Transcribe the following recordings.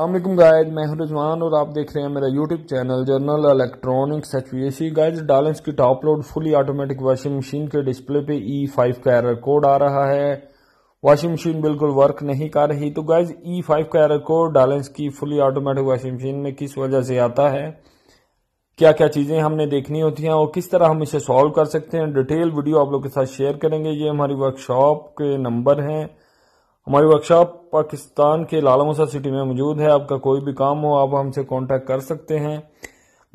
अल्लाम गायज मैं हूं रिजवान और आप देख रहे हैं मेरा YouTube channel general electronics H V C guys Dawlance की top load fully automatic washing machine के डिस्प्ले पे ई e फाइव का एरर कोड आ रहा है वॉशिंग मशीन बिल्कुल वर्क नहीं कर रही तो गाइज ई फाइव का एरर कोड डालेंस की फुली ऑटोमेटिक वॉशिंग मशीन में किस वजह से आता है क्या क्या चीज़ें हमने देखनी होती हैं और किस तरह हम इसे सॉल्व कर सकते हैं डिटेल वीडियो आप लोग के साथ शेयर करेंगे ये हमारी वर्कशॉप के नंबर हैं हमारी वर्कशॉप पाकिस्तान के लालमोसा सिटी में मौजूद है आपका कोई भी काम हो आप हमसे कांटेक्ट कर सकते हैं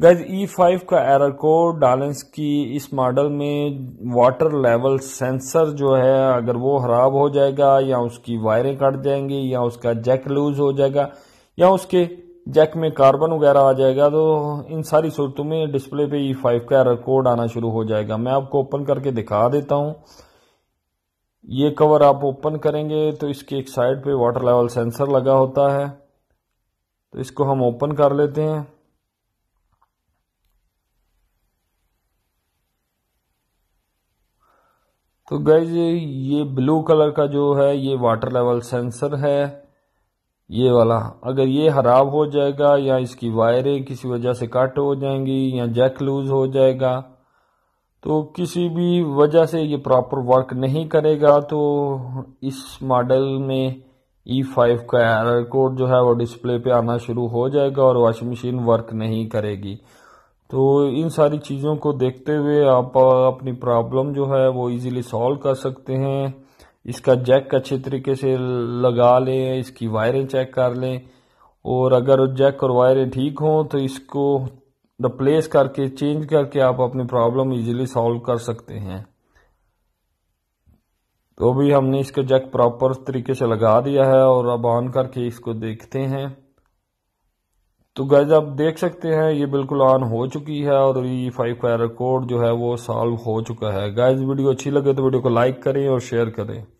गैज ई फाइव का एरर कोड डालेंस की इस मॉडल में वाटर लेवल सेंसर जो है अगर वो ख़राब हो जाएगा या उसकी वायरें कट जाएंगी या उसका जैक लूज हो जाएगा या उसके जैक में कार्बन वगैरह आ जाएगा तो इन सारी सूरतों में डिस्प्ले पे ई e फाइव का एरर कोड आना शुरू हो जाएगा मैं आपको ओपन करके दिखा देता हूँ ये कवर आप ओपन करेंगे तो इसके एक साइड पे वाटर लेवल सेंसर लगा होता है तो इसको हम ओपन कर लेते हैं तो गैज ये ब्लू कलर का जो है ये वाटर लेवल सेंसर है ये वाला अगर ये ख़राब हो जाएगा या इसकी वायरें किसी वजह से कट हो जाएंगी या जैक लूज़ हो जाएगा तो किसी भी वजह से ये प्रॉपर वर्क नहीं करेगा तो इस मॉडल में ई e फाइव का एरर कोड जो है वो डिस्प्ले पे आना शुरू हो जाएगा और वॉशिंग मशीन वर्क नहीं करेगी तो इन सारी चीज़ों को देखते हुए आप अपनी प्रॉब्लम जो है वो इजीली सॉल्व कर सकते हैं इसका जैक अच्छे तरीके से लगा लें इसकी वायरें चेक कर लें और अगर जैक और वायरें ठीक हों तो इसको द प्लेस करके चेंज करके आप अपनी प्रॉब्लम इजीली सॉल्व कर सकते हैं तो भी हमने इसका जैक प्रॉपर तरीके से लगा दिया है और अब ऑन करके इसको देखते हैं तो गैज आप देख सकते हैं ये बिल्कुल ऑन हो चुकी है और ई फाइव का कोड जो है वो सॉल्व हो चुका है गैज वीडियो अच्छी लगे तो वीडियो को लाइक करें और शेयर करें